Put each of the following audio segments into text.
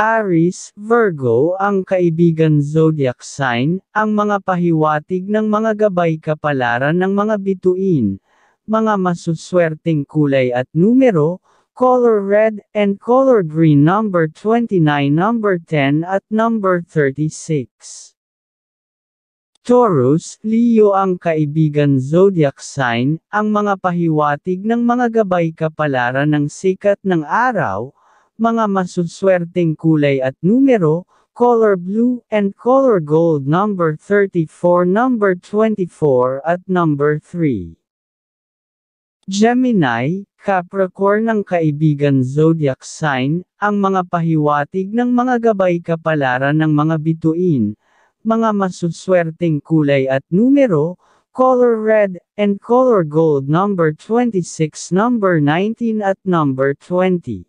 Aries, Virgo ang kaibigan zodiac sign, ang mga pahiwatig ng mga gabay kapalaran ng mga bituin, mga masuswerteng kulay at numero, color red and color green number 29, number 10 at number 36. Taurus, Leo ang kaibigan zodiac sign, ang mga pahiwatig ng mga gabay kapalaran ng sikat ng araw, mga masuswerteng kulay at numero, color blue and color gold number 34, number 24 at number 3. Gemini, Capricorn ng kaibigan zodiac sign, ang mga pahiwatig ng mga gabay kapalaran ng mga bituin, mga masuswerteng kulay at numero, color red, and color gold number 26, number 19 at number 20.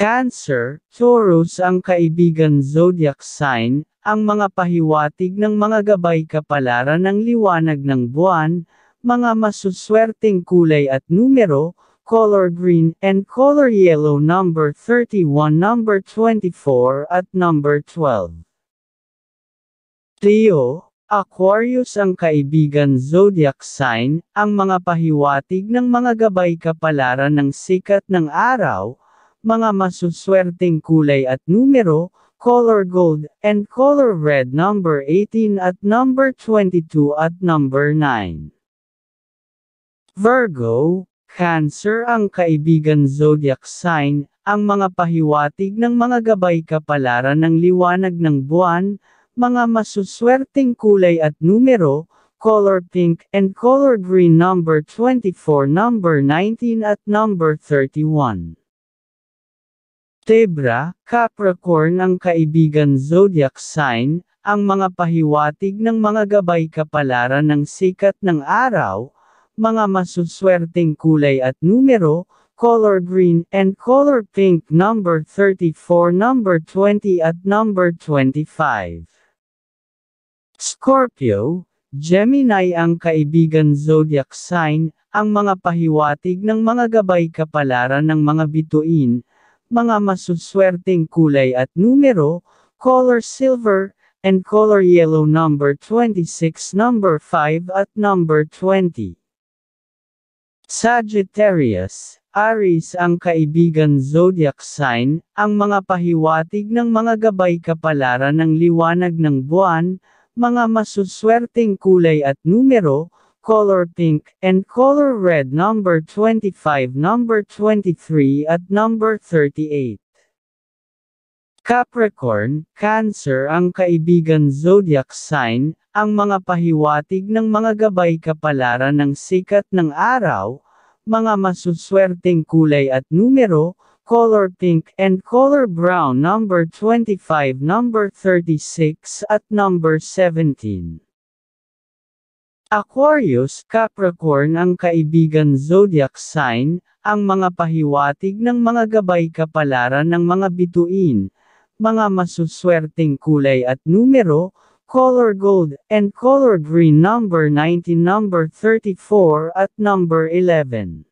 Cancer, Taurus ang kaibigan zodiac sign, ang mga pahiwatig ng mga gabay kapalaran ng liwanag ng buwan, mga masuswerteng kulay at numero, color green and color yellow number 31, number 24 at number 12. Leo, Aquarius ang kaibigan zodiac sign, ang mga pahiwatig ng mga gabay kapalaran ng sikat ng araw, mga masuswerteng kulay at numero, color gold, and color red number 18 at number 22 at number 9. Virgo, Cancer ang kaibigan zodiac sign, ang mga pahiwatig ng mga gabay kapalaran ng liwanag ng buwan, mga masuswerteng kulay at numero, color pink and color green number 24 number 19 at number 31. Libra, Capricorn ang kaibigan zodiac sign, ang mga pahiwatig ng mga gabay kapalaran ng sikat ng araw, mga masuswerteng kulay at numero, color green and color pink number 34, number 20 at number 25. Scorpio, Gemini ang kaibigan zodiac sign, ang mga pahiwatig ng mga gabay kapalaran ng mga bituin, mga masuswerteng kulay at numero, color silver, and color yellow number 26, number 5 at number 20. Sagittarius, Aries ang kaibigan zodiac sign, ang mga pahiwatig ng mga gabay kapalaran ng liwanag ng buwan, mga masuswerteng kulay at numero, color pink, and color red number 25, number 23 at number 38. Capricorn, Cancer ang kaibigan zodiac sign, ang mga pahiwatig ng mga gabay kapalaran ng sikat ng araw, mga masuswerteng kulay at numero, color pink and color brown number 25, number 36 at number 17. Aquarius, Capricorn ang kaibigan zodiac sign, ang mga pahiwatig ng mga gabay kapalaran ng mga bituin, mga masuswerteng kulay at numero, color gold, and color green number 19 number 34 at number 11.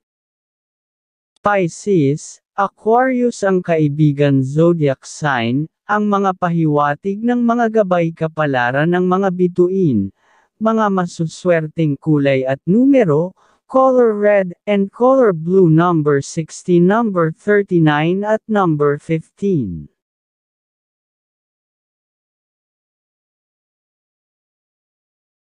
Pisces, Aquarius ang kaibigan zodiac sign, ang mga pahiwatig ng mga gabay kapalaran ng mga bituin, mga masuswerteng kulay at numero, color red and color blue number 60 number 39 at number 15.